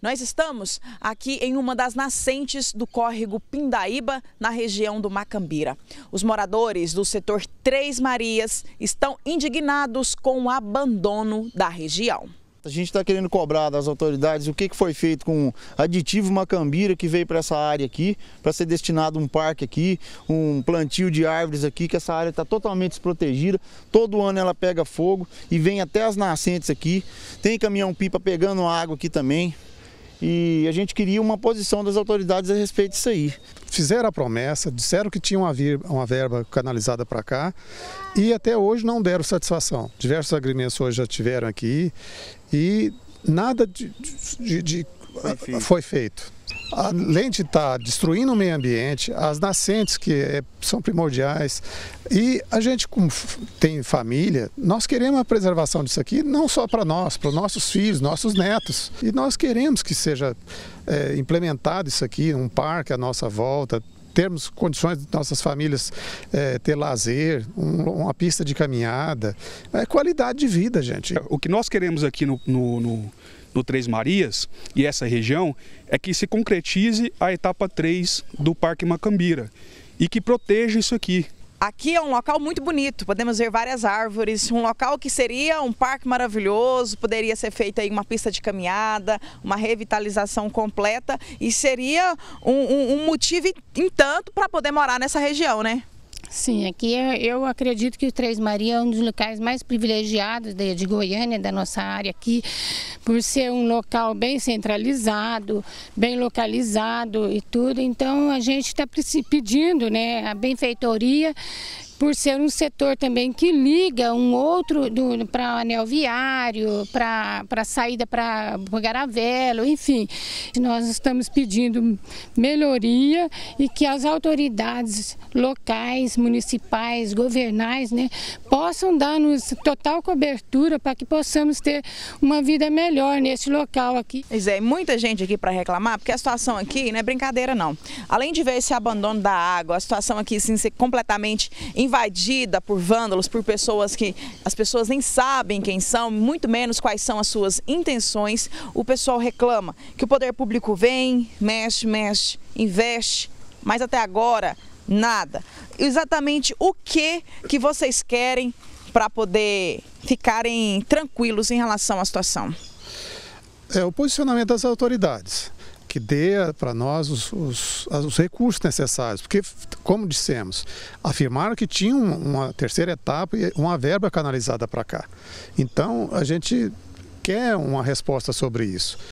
Nós estamos aqui em uma das nascentes do córrego Pindaíba, na região do Macambira. Os moradores do setor Três Marias estão indignados com o abandono da região. A gente está querendo cobrar das autoridades o que, que foi feito com o aditivo macambira que veio para essa área aqui, para ser destinado um parque aqui, um plantio de árvores aqui, que essa área está totalmente desprotegida. Todo ano ela pega fogo e vem até as nascentes aqui. Tem caminhão-pipa pegando água aqui também. E a gente queria uma posição das autoridades a respeito disso aí. Fizeram a promessa, disseram que tinha uma, vir, uma verba canalizada para cá e até hoje não deram satisfação. Diversos agrimensores já tiveram aqui e nada de, de, de, de foi feito além de estar tá destruindo o meio ambiente, as nascentes que eh, são primordiais, e a gente como tem família, nós queremos a preservação disso aqui não só para nós, para os nossos filhos, nossos netos, e nós queremos que seja é, implementado isso aqui, um parque à nossa volta, termos condições de nossas famílias é, ter lazer, um, uma pista de caminhada, é qualidade de vida, gente. O que nós queremos aqui no, no, no, no Três Marias e essa região é que se concretize a etapa 3 do Parque Macambira e que proteja isso aqui, Aqui é um local muito bonito, podemos ver várias árvores, um local que seria um parque maravilhoso, poderia ser feita aí uma pista de caminhada, uma revitalização completa e seria um, um, um motivo em tanto para poder morar nessa região, né? Sim, aqui é, eu acredito que o Três Maria é um dos locais mais privilegiados de, de Goiânia, da nossa área aqui, por ser um local bem centralizado, bem localizado e tudo. Então a gente está pedindo né, a benfeitoria por ser um setor também que liga um outro para o anel viário, para a saída para Garavelo, enfim. Nós estamos pedindo melhoria e que as autoridades locais, municipais, governais, né, possam dar-nos total cobertura para que possamos ter uma vida melhor melhor nesse local aqui. Pois é, muita gente aqui para reclamar, porque a situação aqui não é brincadeira não. Além de ver esse abandono da água, a situação aqui sim ser completamente invadida por vândalos, por pessoas que as pessoas nem sabem quem são, muito menos quais são as suas intenções, o pessoal reclama que o poder público vem, mexe, mexe, investe, mas até agora nada. Exatamente o que que vocês querem para poder ficarem tranquilos em relação à situação? É o posicionamento das autoridades que dê para nós os, os, os, recursos necessários, porque, como dissemos, afirmaram que tinha uma terceira etapa e uma verba canalizada para cá. Então, a gente quer uma resposta sobre isso.